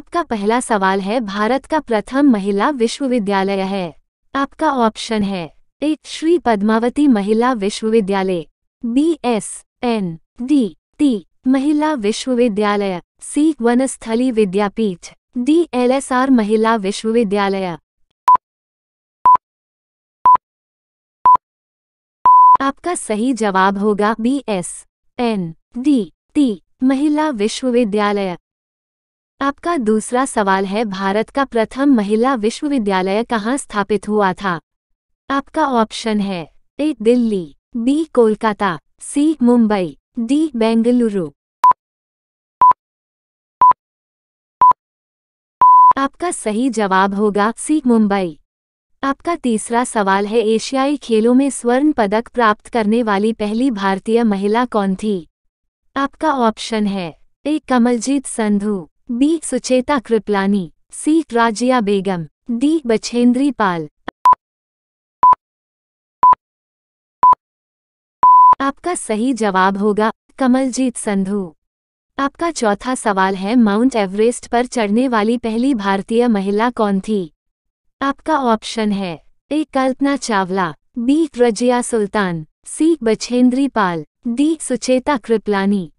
आपका पहला सवाल है भारत का प्रथम महिला विश्वविद्यालय है आपका ऑप्शन है ए श्री पद्मावती महिला विश्वविद्यालय B S N D T महिला विश्वविद्यालय C Vanasthali Vidyapith D L S R महिला विश्वविद्यालय आपका सही जवाब होगा B S N D T महिला विश्वविद्यालय आपका दूसरा सवाल है भारत का प्रथम महिला विश्वविद्यालय कहाँ स्थापित हुआ था आपका ऑप्शन है A Delhi B Kolkata C Mumbai D Bengaluru आपका सही जवाब होगा सी मुंबई आपका तीसरा सवाल है एशियाई खेलों में स्वर्ण पदक प्राप्त करने वाली पहली भारतीय महिला कौन थी आपका ऑप्शन है A Kamaljeet Sandhu B Sucheta Kripalani C Razia Begum D Bachendri Pal आपका सही जवाब होगा कमलजीत संधु आपका चौथा सवाल है माउंट एवरेस्ट पर चढ़ने वाली पहली भारतीय महिला कौन थी आपका ऑप्शन है A Kalpana Chawla B Razia Sultan C Bachendri Pal D Sucheta Kripalani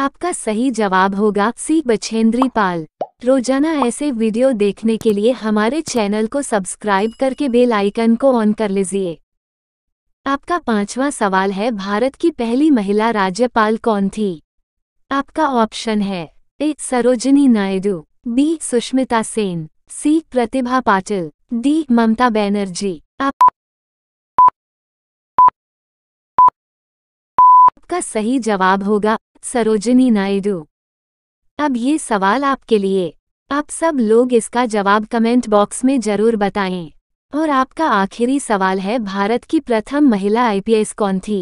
आपका सही जवाब होगा सी बछेंद्री पाल रोजाना ऐसे वीडियो देखने के लिए हमारे चैनल को सब्सक्राइब करके बेल आइकन को ऑन कर लीजिए आपका पांचवा सवाल है भारत की पहली महिला राज्यपाल कौन थी आपका ऑप्शन है A Sarojini Naidu B Sushmita Sen C Pratibha Patil D Mamata Banerjee आप आपका सही जवाब होगा सरोजिनी नायडू अब ये सवाल आपके लिए आप सब लोग इसका जवाब कमेंट बॉक्स में जरूर बताएं और आपका आखिरी सवाल है भारत की प्रथम महिला आईपीएस कौन थी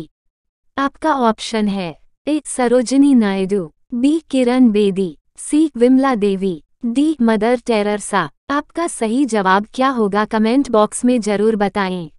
आपका ऑप्शन है A Sarojini Naidu B Kiran Bedi C Vimla Devi D Mother Teresa आपका सही जवाब क्या होगा कमेंट बॉक्स में जरूर बताएं